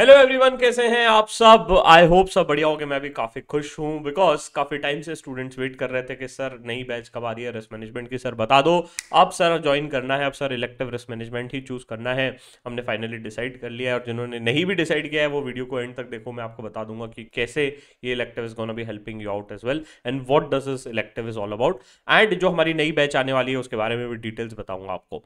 Hello everyone कैसे हैं आप सब आई होप सब बढ़िया हो गए मैं भी काफ़ी खुश हूं बिकॉज काफ़ी टाइम से स्टूडेंट्स वेट कर रहे थे कि सर नई बैच कब आ रही है रिस्क मैनेजमेंट की सर बता दो अब सर ज्वाइन करना है अब सर इलेक्टिव रिस्क मैनेजमेंट ही चूज़ करना है हमने फाइनली डिसाइड कर लिया है और जिन्होंने नहीं भी डिसाइड किया है वो वीडियो को एंड तक देखो मैं आपको बता दूंगा कि कैसे ये elective is gonna be helping you out as well and what does is elective is all about and जो हमारी नई बैच आने वाली है उसके बारे में भी डिटेल्स बताऊंगा आपको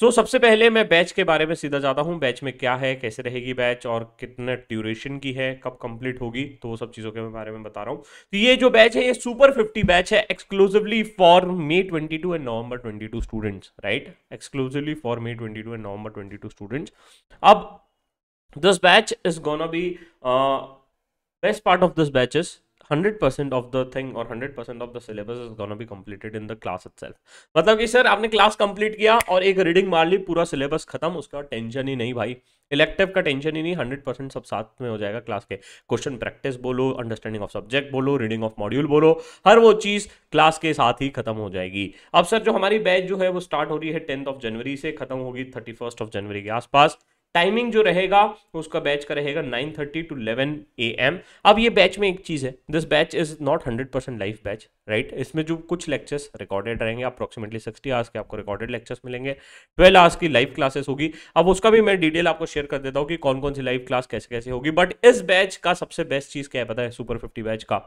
सो so, सबसे पहले मैं बैच के बारे में सीधा जाता हूँ बैच में क्या है कैसे रहेगी बैच और कितने ड्यूरेशन की है कब कंप्लीट होगी तो वो सब चीज़ों के बारे में बता रहा हूँ तो ये जो बैच है ये सुपर फिफ्टी बैच है exclusively for May twenty two and November twenty two students right exclusively for May twenty two and November twenty two students अब this batch is gonna be best part of this batch is hundred percent of the thing और hundred percent of the is is be completed in the class it itself मतलब कि sir आपने class complete किया और एक reading मार ली पूरा syllabus खत्म उसका टेंशन ही नहीं भाई इलेक्टिव का टेंशन ही नहीं हंड्रेड परसेंट सब साथ में हो जाएगा क्लास के क्वेश्चन प्रैक्टिस बोलो अंडरस्टैंडिंग ऑफ सब्जेक्ट बोलो रीडिंग ऑफ मॉड्यूल बोलो हर वो चीज़ क्लास के साथ ही खत्म हो जाएगी अब सर जो हमारी बैच जो है वो स्टार्ट हो रही है टेंथ ऑफ जनवरी से खत्म होगी थर्टी फर्स्ट ऑफ जनवरी के आसपास टाइमिंग जो रहेगा उसका बैच का रहेगा 9:30 टू ए एम अब ये बैच में एक चीज़ है this batch is not 100 percent live batch right इसमें जो कुछ लेक्चर्स रिकॉर्डेड रहेंगे अप्रॉक्सीमेटली 60 आवर्स के आपको रिकॉर्डेड लेक्चर्स मिलेंगे 12 आवर्स की लाइव क्लासेस होगी अब उसका भी मैं डिटेल आपको शेयर कर देता हूँ कि कौन कौन सी लाइव क्लास कैसे कैसे होगी बट इस बैच का सबसे बेस्ट चीज़ क्या है पता है सुपर फिफ्टी बैच का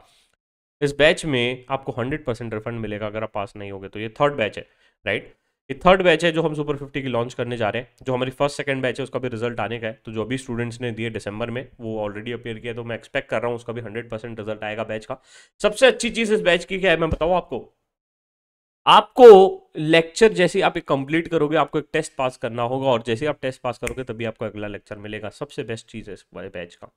इस बैच में आपको हंड्रेड परसेंट रिफंड मिलेगा अगर आप पास नहीं होगे तो ये थर्ड बैच है राइट right? ये थर्ड बैच है जो हम सुपर फिफ्टी की लॉन्च करने जा रहे हैं जो हमारी फर्स्ट सेकंड बैच है उसका भी रिजल्ट आने का है तो जो भी स्टूडेंट्स ने दिए दिसंबर में वो ऑलरेडी अपेयर किया तो मैं एक्सपेक्ट कर रहा हूँ उसका भी हंड्रेड परसेंट रिजल्ट आएगा बैच का सबसे अच्छी चीज़ इस बैच की क्या है मैं बताऊँ आपको आपको लेक्चर जैसे आप एक कंप्लीट करोगे आपको एक टेस्ट पास करना होगा और जैसे आप टेस्ट पास करोगे तभी आपको अगला लेक्चर मिलेगा सबसे बेस्ट चीज़ है इस बैच का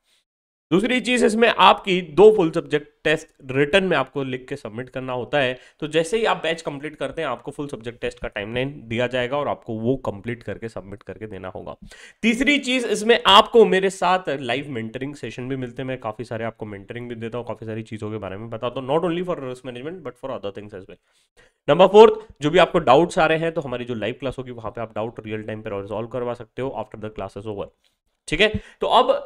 दूसरी चीज इसमें आपकी दो फुल सब्जेक्ट टेस्ट रिटर्न में आपको लिख के सबमिट करना होता है तो जैसे ही आप बैच कंप्लीट करते हैं आपको फुल सब्जेक्ट टेस्ट का टाइमलाइन दिया जाएगा और आपको वो कंप्लीट करके सबमिट करके देना होगा तीसरी चीज इसमें आपको मेरे साथ लाइव मेंटरिंग सेशन भी मिलते हैं मैं काफी सारे आपको मेंटरिंग भी देता हूँ काफी सारी चीजों के बारे में बताता हूँ not only for risk management but for other things as well number fourth जो भी आपको डाउट्स आ रहे हैं तो हमारी जो लाइव क्लास होगी वहां पर आप डाउट रियल टाइम पर रिजॉल्व करवा सकते हो आफ्टर द क्लासेस ओवर ठीक है तो अब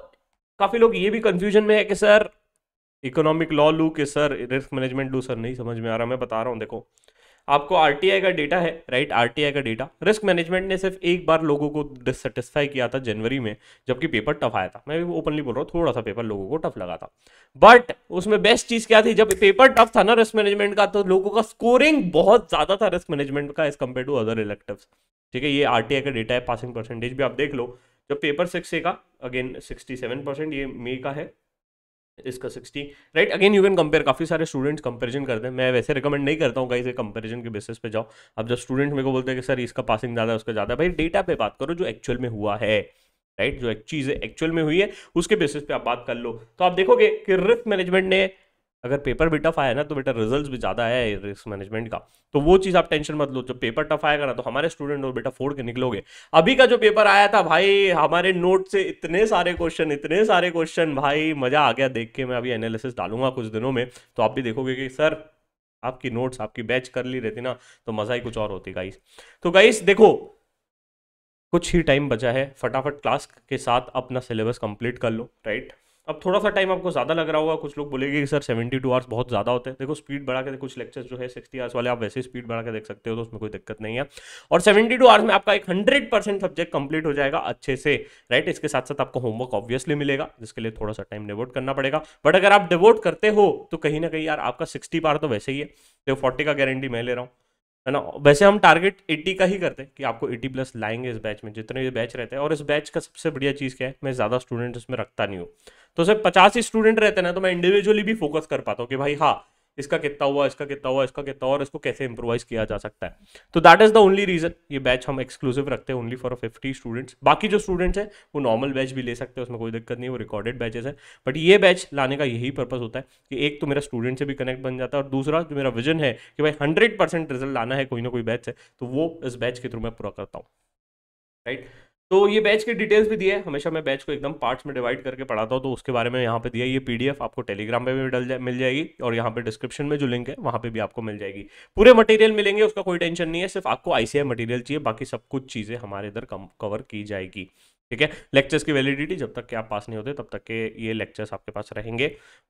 काफ़ी लोग ये भी कंफ्यूजन में है कि सर इकोनॉमिक लॉ लू कि सर रिस्क मैनेजमेंट लू सर नहीं समझ में आ रहा मैं बता रहा हूँ देखो आपको आर का डेटा है राइट आर का डेटा रिस्क मैनेजमेंट ने सिर्फ एक बार लोगों को डिससेटिस्फाई किया था जनवरी में जबकि पेपर टफ आया था मैं भी ओपनली बोल रहा हूँ थोड़ा सा पेपर लोगों को टफ लगा था बट उसमें बेस्ट चीज़ क्या थी जब पेपर टफ था ना रिस्क मैनेजमेंट का तो लोगों का स्कोरिंग बहुत ज़्यादा था रिस्क मैनेजमेंट का as compare to other elective ठीक है ये आर का डेटा है पासिंग परसेंटेज भी आप देख लो जब पेपर सिक्स ए का अगेन सिक्सटी सेवन परसेंट ये मे का है इसका sixty right again you can compare काफ़ी सारे स्टूडेंट्स कंपेरिजन करते हैं मैं वैसे रिकमेंड नहीं करता हूँ कहीं से कंपेरिजन के बेसिस पे जाओ अब जब स्टूडेंट मेरे को बोलते हैं कि सर इसका पासिंग ज़्यादा है उसका ज़्यादा भाई डेटा पे बात करो जो एक्चुअल में हुआ है राइट जो एक चीज़ एक्चुअल में हुई है उसके बेसिस पे आप बात कर लो तो आप देखोगे कि रिस्क मैनेजमेंट ने अगर पेपर भी टफ आया ना तो बेटा रिजल्ट भी ज़्यादा है रिस्क मैनेजमेंट का तो वो चीज़ आप टेंशन मत लो जब पेपर टफ आएगा ना तो हमारे स्टूडेंट और बेटा फोड़ के निकलोगे अभी का जो पेपर आया था भाई हमारे नोट से इतने सारे क्वेश्चन इतने सारे क्वेश्चन भाई मज़ा आ गया देख के मैं अभी एनालिसिस डालूंगा कुछ दिनों में तो आप भी देखोगे कि सर आपकी नोट्स आपकी बैच कर ली रहती ना तो मज़ा ही कुछ और होती गाइस तो गाइस देखो कुछ ही टाइम बचा है फटाफट क्लास के साथ अपना सिलेबस कंप्लीट कर लो राइट अब थोड़ा सा टाइम आपको ज़्यादा लग रहा होगा कुछ लोग बोलेंगे कि सर सेवेंटी टू आवर्स बहुत ज़्यादा होते हैं देखो स्पीड बढ़ा के कुछ लेक्चर्स जो है सिक्सटी आवर्स वाले आप वैसे स्पीड बढ़ा के देख सकते हो तो उसमें कोई दिक्कत नहीं है और सेवेंटी टू आवर्स में आपका एक हंड्रेड परसेंट सब्जेक्ट कंप्लीट हो जाएगा अच्छे से राइट इसके साथ साथ आपको होमवर्क ऑब्वियसली मिलेगा जिसके लिए थोड़ा सा टाइम डिवोट करना पड़ेगा बट अगर आप डिवोट करते हो तो कहीं ना कहीं यार आपका सिक्सटी पार तो वैसे ही है तो फोर्टी का गारंटी मैं ले रहा हूँ है ना वैसे हम टारगेट 80 का ही करते हैं कि आपको 80 प्लस लाएंगे इस बैच में जितने भी बैच रहते हैं और इस बैच का सबसे बढ़िया चीज़ क्या है मैं ज़्यादा स्टूडेंट में रखता नहीं हूँ तो सर पचास स्टूडेंट रहते ना तो मैं इंडिविजुअली भी फोकस कर पाता हूँ कि भाई हाँ इसका कितना हुआ इसका कितना हुआ इसका कितना और इसको कैसे इंप्रोवाइज किया जा सकता है तो that is the only reason ये बैच हम एक्सक्लूसिव रखते हैं ओनली फॉर फिफ्टी स्टूडेंट्स बाकी जो स्टूडेंट्स हैं वो नॉर्मल बैच भी ले सकते हैं उसमें कोई दिक्कत नहीं वो रिकॉर्डेड बैचेस है बट ये बैच लाने का यही पर्पज होता है कि एक तो मेरा स्टूडेंट से भी कनेक्ट बन जाता है और दूसरा जो मेरा विजन है कि भाई हंड्रेड रिजल्ट लाना है कोई ना कोई बैच से तो वो इस बैच के थ्रू मैं पूरा करता हूँ राइट right? तो ये बैच के डिटेल्स भी दिए हमेशा मैं बैच को एकदम पार्ट्स में डिवाइड करके पढ़ाता हूँ तो उसके बारे में यहाँ पे दिया ये पीडीएफ आपको टेलीग्राम पे भी डल जा, मिल जाएगी और यहाँ पे डिस्क्रिप्शन में जो लिंक है वहाँ पे भी आपको मिल जाएगी पूरे मटेरियल मिलेंगे उसका कोई टेंशन नहीं है सिर्फ आपको आईसीआई मटेरियल चाहिए बाकी सब कुछ चीज़ें हमारे इधर कवर की जाएगी ठीक है लेक्चर्स की वैलिडिटी जब तक के आप पास नहीं होते तब तक के ये लेक्चर्स आपके पास रहेंगे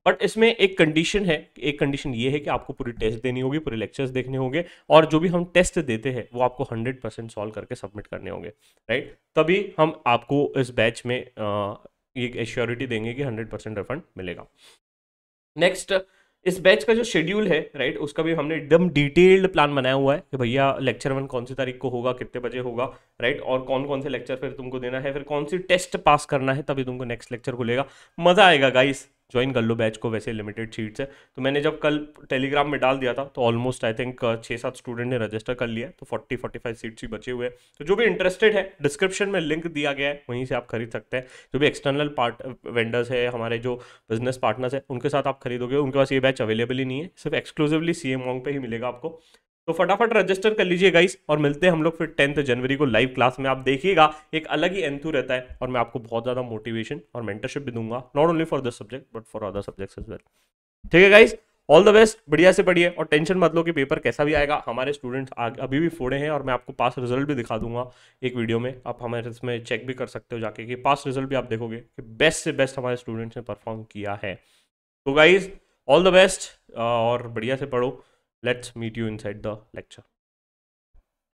बट इसमें एक कंडीशन है एक कंडीशन ये है कि आपको पूरी टेस्ट देनी होगी पूरे लेक्चर्स देखने होंगे और जो भी हम टेस्ट देते हैं वो आपको हंड्रेड परसेंट सॉल्व करके सबमिट करने होंगे राइट तभी हम आपको इस बैच में एक एश्योरिटी देंगे कि हंड्रेड परसेंट रिफंड मिलेगा नेक्स्ट इस बैच का जो शेड्यूल है राइट उसका भी हमने एकदम डिटेल्ड प्लान बनाया हुआ है कि भैया लेक्चर वन कौन सी तारीख को होगा कितने बजे होगा राइट और कौन कौन से लेक्चर फिर तुमको देना है फिर कौन सी टेस्ट पास करना है तभी तुमको नेक्स्ट लेक्चर खुलेगा मजा आएगा गाइस ज्वाइन कर लो बैच को वैसे लिमिटेड सीट्स है तो मैंने जब कल टेलीग्राम में डाल दिया था तो ऑलमोस्ट आई थिंक छः सात स्टूडेंट ने रजिस्टर कर लिया तो फोर्टी फोर्टी फाइव सीट्स ही बचे हुए हैं तो जो भी इंटरेस्टेड है डिस्क्रिप्शन में लिंक दिया गया है वहीं से आप खरीद सकते हैं जो भी एक्सटर्नल पार्ट वेंडर्स है हमारे जो बिजनेस पार्टनर्स है उनके साथ आप खरीदोगे उनके पास ये बैच अवेलेबल ही नहीं है सिर्फ एक्सक्लूसिवली सी एम वॉन्ग पर ही मिलेगा आपको तो फटाफट रजिस्टर कर लीजिए गाइस और मिलते हैं हम लोग फिर टेंथ जनवरी को लाइव क्लास में आप देखिएगा एक अलग ही एंथू रहता है और मैं आपको बहुत ज़्यादा मोटिवेशन और मेंटरशिप भी दूंगा not only for this subject but for other subjects as well ठीक है गाइस ऑल द बेस्ट बढ़िया से पढ़िए और टेंशन मत लो कि पेपर कैसा भी आएगा हमारे स्टूडेंट्स अभी भी फोड़े हैं और मैं आपको पास रिजल्ट भी दिखा दूंगा एक वीडियो में आप हमारे इसमें चेक भी कर सकते हो जाके कि पास रिजल्ट भी आप देखोगे कि बेस्ट से बेस्ट हमारे स्टूडेंट्स ने परफॉर्म किया है तो गाइज ऑल द बेस्ट और बढ़िया से पढ़ो let's meet you inside the lecture